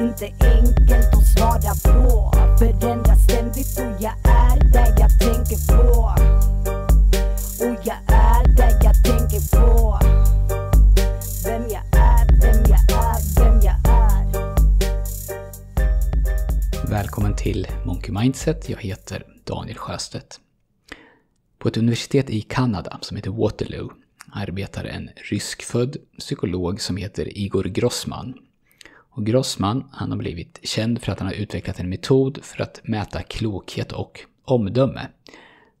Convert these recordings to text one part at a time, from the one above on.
inte enkelt att svara på. Förändras ständigt och jag är där jag tänker på. Och jag är där jag tänker på. Vem jag är, vem jag är, vem jag är. Välkommen till Monkey Mindset. Jag heter Daniel Sjöstedt. På ett universitet i Kanada som heter Waterloo arbetar en ryskfödd psykolog som heter Igor Grossman och Grossman han har blivit känd för att han har utvecklat en metod för att mäta klokhet och omdöme.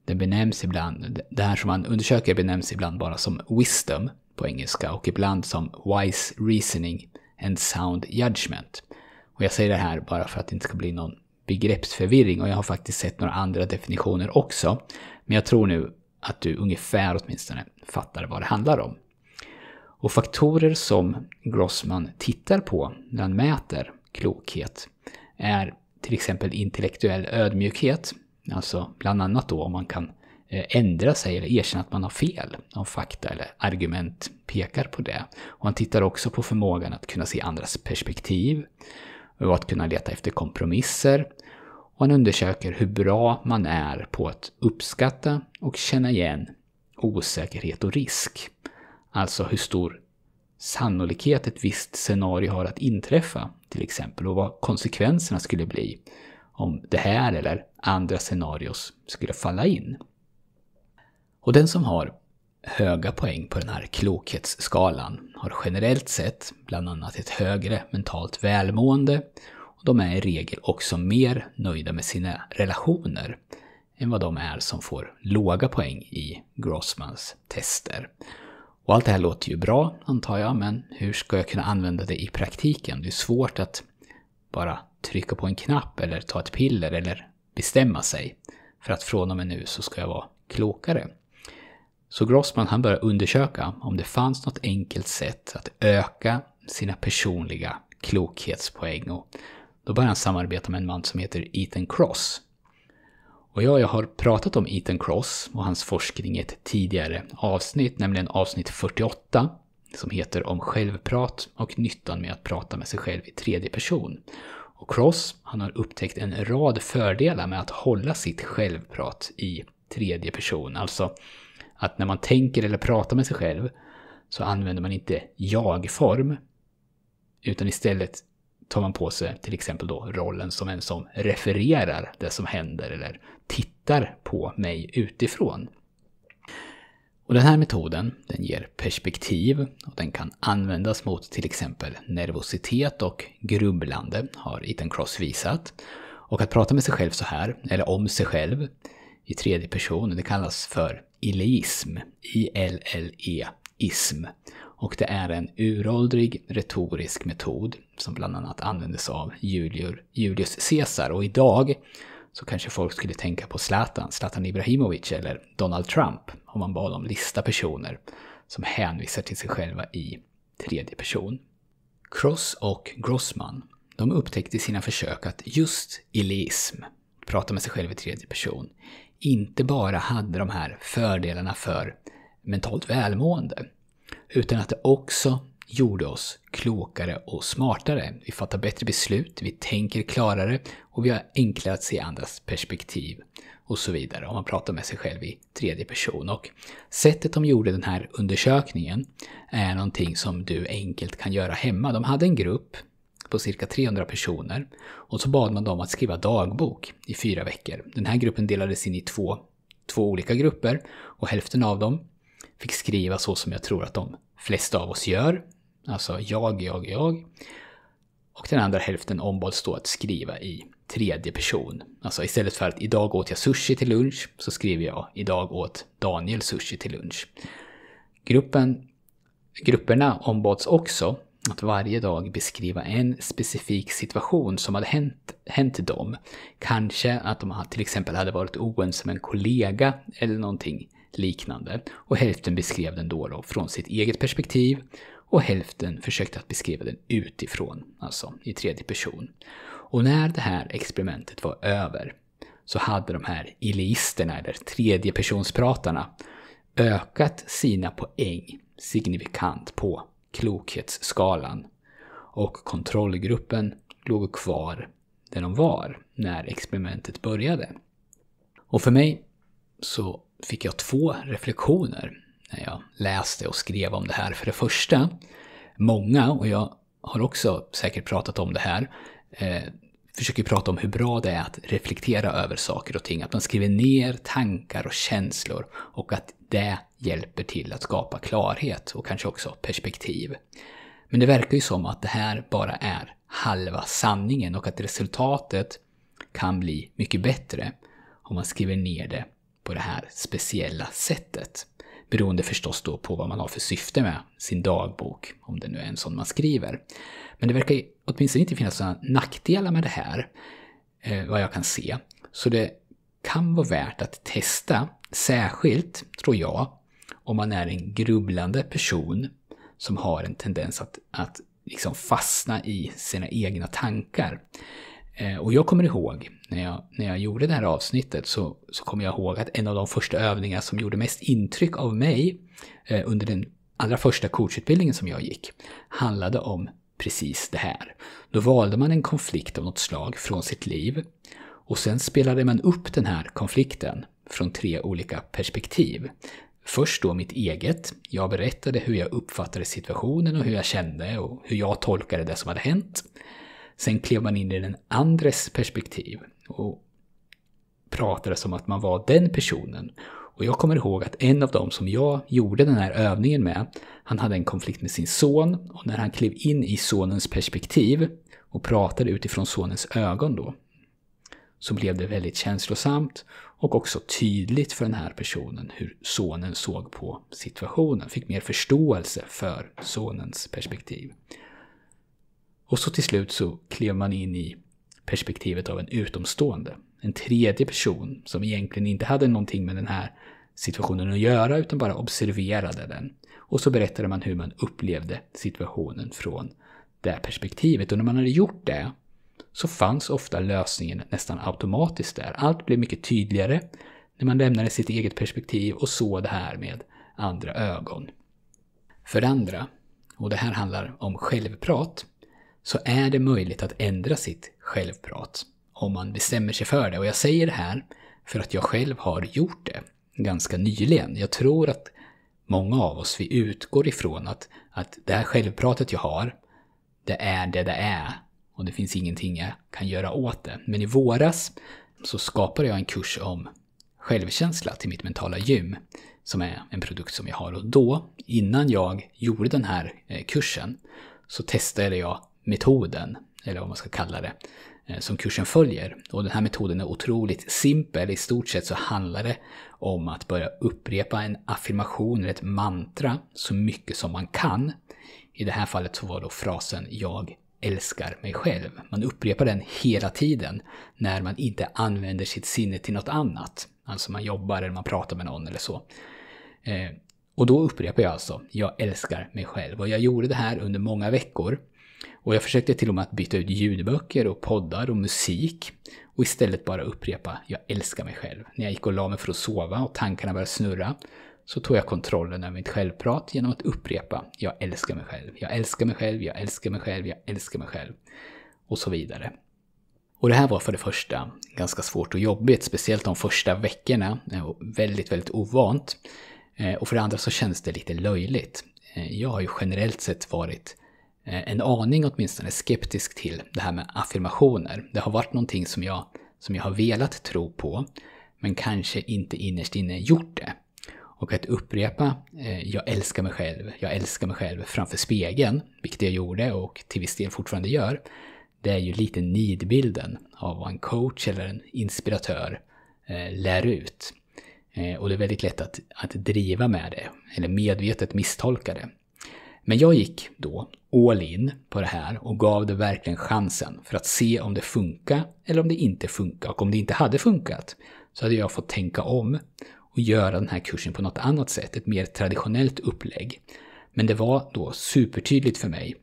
Det benämns ibland, det här som han undersöker benämns ibland bara som wisdom på engelska och ibland som wise reasoning and sound judgment. Och jag säger det här bara för att det inte ska bli någon begreppsförvirring och jag har faktiskt sett några andra definitioner också. Men jag tror nu att du ungefär åtminstone fattar vad det handlar om. Och faktorer som Grossman tittar på när han mäter klokhet är till exempel intellektuell ödmjukhet, alltså bland annat då om man kan eh, ändra sig eller erkänna att man har fel om fakta eller argument pekar på det. Och han tittar också på förmågan att kunna se andras perspektiv och att kunna leta efter kompromisser. Och han undersöker hur bra man är på att uppskatta och känna igen osäkerhet och risk. Alltså hur stor sannolikhet ett visst scenario har att inträffa till exempel och vad konsekvenserna skulle bli om det här eller andra scenarios skulle falla in. Och den som har höga poäng på den här klokhetsskalan har generellt sett bland annat ett högre mentalt välmående och de är i regel också mer nöjda med sina relationer än vad de är som får låga poäng i Grossmans tester. Och allt det här låter ju bra, antar jag, men hur ska jag kunna använda det i praktiken? Det är svårt att bara trycka på en knapp eller ta ett piller eller bestämma sig för att från och med nu så ska jag vara klokare. Så Grossman han började undersöka om det fanns något enkelt sätt att öka sina personliga klokhetspoäng och då började han samarbeta med en man som heter Ethan Cross och jag, jag har pratat om Ethan Cross och hans forskning i ett tidigare avsnitt, nämligen avsnitt 48, som heter om självprat och nyttan med att prata med sig själv i tredje person. Och Cross, han har upptäckt en rad fördelar med att hålla sitt självprat i tredje person, alltså att när man tänker eller pratar med sig själv så använder man inte jag-form utan istället tar man på sig till exempel då rollen som en som refererar det som händer eller tittar på mig utifrån. Och den här metoden den ger perspektiv och den kan användas mot till exempel nervositet och grubblande, har Ethan Cross visat. Och att prata med sig själv så här, eller om sig själv, i tredje person, det kallas för ileism. I-L-L-E-ism och det är en uråldrig retorisk metod som bland annat användes av Julius Caesar och idag så kanske folk skulle tänka på Zlatan, Zlatan Ibrahimovic eller Donald Trump om man bad dem lista personer som hänvisar till sig själva i tredje person. Cross och Grossman, de upptäckte i sina försök att just eliism, prata med sig själv i tredje person, inte bara hade de här fördelarna för mentalt välmående utan att det också gjorde oss klokare och smartare. Vi fattar bättre beslut, vi tänker klarare och vi har enklare att se andras perspektiv och så vidare. Om man pratar med sig själv i tredje person. Och sättet de gjorde den här undersökningen är någonting som du enkelt kan göra hemma. De hade en grupp på cirka 300 personer och så bad man dem att skriva dagbok i fyra veckor. Den här gruppen delades in i två, två olika grupper och hälften av dem fick skriva så som jag tror att de flesta av oss gör. Alltså jag, jag, jag. Och den andra hälften ombads då att skriva i tredje person. Alltså istället för att idag åt jag sushi till lunch så skriver jag idag åt Daniel sushi till lunch. Gruppen, grupperna ombads också att varje dag beskriva en specifik situation som hade hänt, hänt dem. Kanske att de till exempel hade varit oense med en kollega eller någonting liknande och hälften beskrev den då, då från sitt eget perspektiv och hälften försökte att beskriva den utifrån, alltså i tredje person. Och när det här experimentet var över så hade de här ileisterna, eller tredjepersonspratarna, ökat sina poäng signifikant på klokhetsskalan. Och kontrollgruppen låg kvar där de var när experimentet började. Och för mig så fick jag två reflektioner när jag läste och skrev om det här. För det första, många, och jag har också säkert pratat om det här, eh, försöker prata om hur bra det är att reflektera över saker och ting. Att man skriver ner tankar och känslor och att det hjälper till att skapa klarhet och kanske också perspektiv. Men det verkar ju som att det här bara är halva sanningen och att resultatet kan bli mycket bättre om man skriver ner det på det här speciella sättet. Beroende förstås då på vad man har för syfte med sin dagbok, om det nu är en sån man skriver. Men det verkar åtminstone inte finnas några nackdelar med det här, eh, vad jag kan se. Så det kan vara värt att testa, särskilt, tror jag, om man är en grubblande person som har en tendens att, att liksom fastna i sina egna tankar. Eh, och jag kommer ihåg, när jag, när jag gjorde det här avsnittet, så, så kommer jag ihåg att en av de första övningar som gjorde mest intryck av mig eh, under den allra första coachutbildningen som jag gick, handlade om precis det här. Då valde man en konflikt av något slag från sitt liv och sen spelade man upp den här konflikten från tre olika perspektiv. Först då mitt eget. Jag berättade hur jag uppfattade situationen och hur jag kände och hur jag tolkade det som hade hänt. Sen klev man in i den andres perspektiv och pratade som att man var den personen. Och jag kommer ihåg att en av dem som jag gjorde den här övningen med, han hade en konflikt med sin son och när han klev in i sonens perspektiv och pratade utifrån sonens ögon då, så blev det väldigt känslosamt och också tydligt för den här personen hur sonen såg på situationen. Fick mer förståelse för sonens perspektiv. Och så till slut så klev man in i perspektivet av en utomstående. En tredje person som egentligen inte hade någonting med den här situationen att göra utan bara observerade den. Och så berättade man hur man upplevde situationen från det perspektivet. Och när man hade gjort det så fanns ofta lösningen nästan automatiskt där. Allt blev mycket tydligare när man lämnade sitt eget perspektiv och såg det här med andra ögon. För det andra, och det här handlar om självprat, så är det möjligt att ändra sitt självprat om man bestämmer sig för det. Och jag säger det här för att jag själv har gjort det ganska nyligen. Jag tror att många av oss, vi utgår ifrån att, att det här självpratet jag har, det är det det är och det finns ingenting jag kan göra åt det. Men i våras så skapade jag en kurs om självkänsla till mitt mentala gym som är en produkt som jag har. Och då, innan jag gjorde den här eh, kursen, så testade jag metoden, eller vad man ska kalla det, eh, som kursen följer. Och den här metoden är otroligt simpel. I stort sett så handlar det om att börja upprepa en affirmation eller ett mantra så mycket som man kan. I det här fallet så var då frasen “Jag älskar mig själv”. Man upprepar den hela tiden när man inte använder sitt sinne till något annat. Alltså man jobbar eller man pratar med någon eller så. Eh, och då upprepar jag alltså “Jag älskar mig själv” och jag gjorde det här under många veckor och jag försökte till och med att byta ut ljudböcker och poddar och musik och istället bara upprepa “Jag älskar mig själv”. När jag gick och la mig för att sova och tankarna började snurra så tog jag kontrollen över mitt självprat genom att upprepa “Jag älskar mig själv, jag älskar mig själv, jag älskar mig själv, jag älskar mig själv” och så vidare. Och det här var för det första ganska svårt och jobbigt, speciellt de första veckorna. Väldigt, väldigt ovant. Eh, och för det andra så kändes det lite löjligt. Eh, jag har ju generellt sett varit Eh, en aning åtminstone skeptisk till det här med affirmationer. Det har varit någonting som jag, som jag har velat tro på, men kanske inte innerst inne gjort det. Och att upprepa eh, “jag älskar mig själv, jag älskar mig själv” framför spegeln, vilket jag gjorde och till viss del fortfarande gör, det är ju lite nidbilden av vad en coach eller en inspiratör eh, lär ut. Eh, och det är väldigt lätt att, att driva med det, eller medvetet misstolka det. Men jag gick då all in på det här och gav det verkligen chansen för att se om det funkar eller om det inte funkar. Och om det inte hade funkat så hade jag fått tänka om och göra den här kursen på något annat sätt, ett mer traditionellt upplägg. Men det var då supertydligt för mig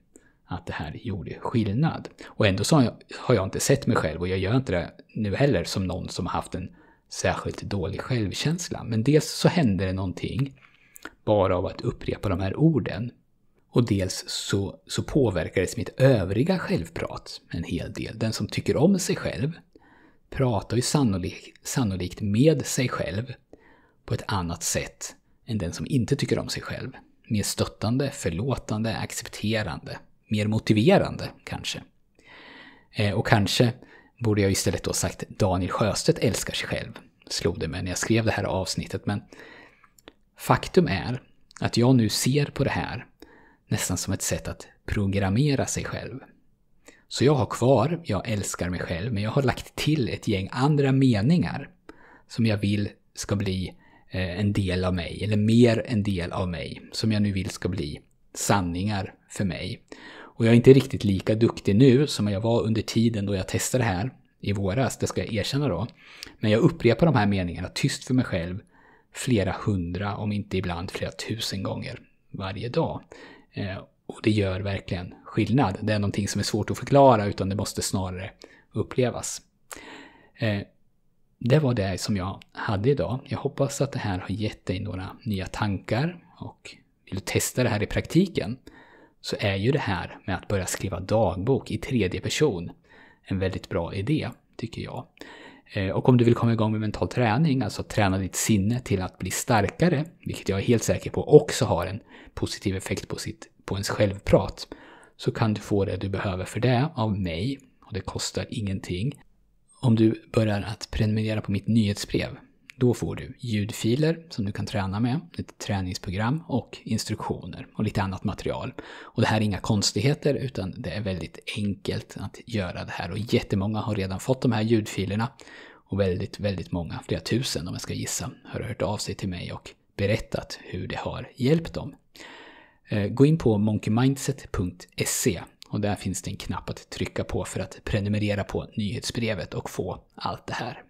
att det här gjorde skillnad. Och ändå så har jag, har jag inte sett mig själv och jag gör inte det nu heller som någon som har haft en särskilt dålig självkänsla. Men dels så hände det någonting bara av att upprepa de här orden och dels så, så påverkar mitt övriga självprat en hel del. Den som tycker om sig själv pratar ju sannolikt, sannolikt med sig själv på ett annat sätt än den som inte tycker om sig själv. Mer stöttande, förlåtande, accepterande. Mer motiverande, kanske. Eh, och kanske borde jag istället då sagt Daniel Sjöstedt älskar sig själv, slog det mig när jag skrev det här avsnittet. Men faktum är att jag nu ser på det här nästan som ett sätt att programmera sig själv. Så jag har kvar “Jag älskar mig själv” men jag har lagt till ett gäng andra meningar som jag vill ska bli eh, en del av mig, eller mer en del av mig, som jag nu vill ska bli sanningar för mig. Och jag är inte riktigt lika duktig nu som jag var under tiden då jag testade det här i våras, det ska jag erkänna då. Men jag upprepar de här meningarna tyst för mig själv flera hundra, om inte ibland flera tusen gånger varje dag. Eh, och det gör verkligen skillnad. Det är någonting som är svårt att förklara utan det måste snarare upplevas. Eh, det var det som jag hade idag. Jag hoppas att det här har gett dig några nya tankar och vill du testa det här i praktiken så är ju det här med att börja skriva dagbok i tredje person en väldigt bra idé, tycker jag. Eh, och om du vill komma igång med mental träning, alltså träna ditt sinne till att bli starkare, vilket jag är helt säker på också har en positiv effekt på, sitt, på ens självprat, så kan du få det du behöver för det av mig och det kostar ingenting. Om du börjar att prenumerera på mitt nyhetsbrev då får du ljudfiler som du kan träna med, ett träningsprogram och instruktioner och lite annat material. Och det här är inga konstigheter utan det är väldigt enkelt att göra det här och jättemånga har redan fått de här ljudfilerna. Och väldigt, väldigt många, flera tusen om jag ska gissa, har hört av sig till mig och berättat hur det har hjälpt dem. Eh, gå in på monkeymindset.se och där finns det en knapp att trycka på för att prenumerera på nyhetsbrevet och få allt det här.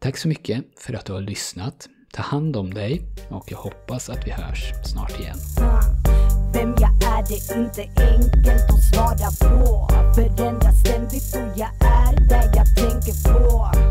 Tack så mycket för att du har lyssnat. Ta hand om dig och jag hoppas att vi hörs snart igen. Vem jag är det är inte enkelt att svara på. Förändras ständigt och jag är där jag tänker på.